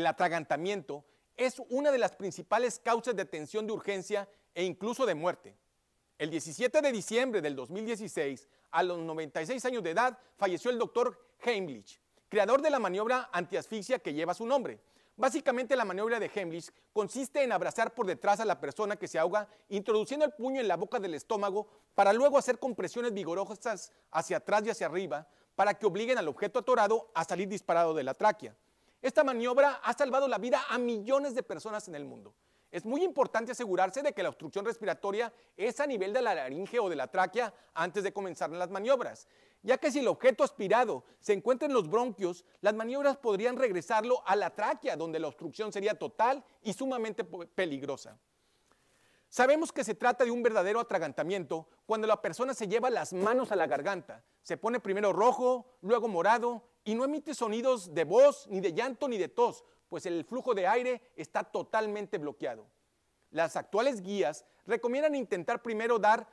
El atragantamiento es una de las principales causas de tensión de urgencia e incluso de muerte. El 17 de diciembre del 2016, a los 96 años de edad, falleció el doctor Heimlich, creador de la maniobra antiasfixia que lleva su nombre. Básicamente la maniobra de Heimlich consiste en abrazar por detrás a la persona que se ahoga, introduciendo el puño en la boca del estómago para luego hacer compresiones vigorosas hacia atrás y hacia arriba para que obliguen al objeto atorado a salir disparado de la tráquea. Esta maniobra ha salvado la vida a millones de personas en el mundo. Es muy importante asegurarse de que la obstrucción respiratoria es a nivel de la laringe o de la tráquea antes de comenzar las maniobras, ya que si el objeto aspirado se encuentra en los bronquios, las maniobras podrían regresarlo a la tráquea, donde la obstrucción sería total y sumamente peligrosa. Sabemos que se trata de un verdadero atragantamiento cuando la persona se lleva las manos a la garganta, se pone primero rojo, luego morado y no emite sonidos de voz, ni de llanto, ni de tos, pues el flujo de aire está totalmente bloqueado. Las actuales guías recomiendan intentar primero dar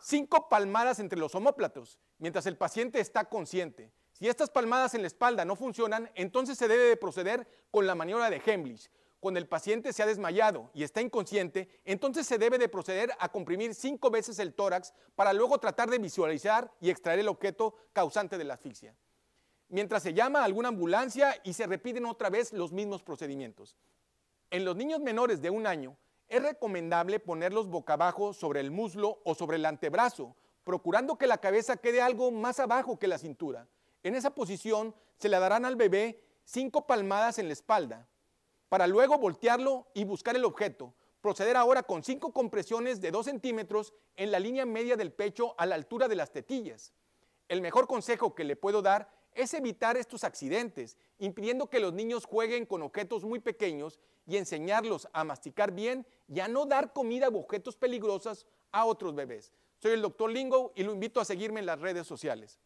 cinco palmadas entre los homóplatos, mientras el paciente está consciente. Si estas palmadas en la espalda no funcionan, entonces se debe de proceder con la maniobra de Hemlich. Cuando el paciente se ha desmayado y está inconsciente, entonces se debe de proceder a comprimir cinco veces el tórax para luego tratar de visualizar y extraer el objeto causante de la asfixia mientras se llama a alguna ambulancia y se repiten otra vez los mismos procedimientos. En los niños menores de un año es recomendable ponerlos boca abajo sobre el muslo o sobre el antebrazo, procurando que la cabeza quede algo más abajo que la cintura. En esa posición se le darán al bebé cinco palmadas en la espalda, para luego voltearlo y buscar el objeto. Proceder ahora con cinco compresiones de 2 centímetros en la línea media del pecho a la altura de las tetillas. El mejor consejo que le puedo dar es evitar estos accidentes, impidiendo que los niños jueguen con objetos muy pequeños y enseñarlos a masticar bien y a no dar comida u objetos peligrosos a otros bebés. Soy el doctor Lingo y lo invito a seguirme en las redes sociales.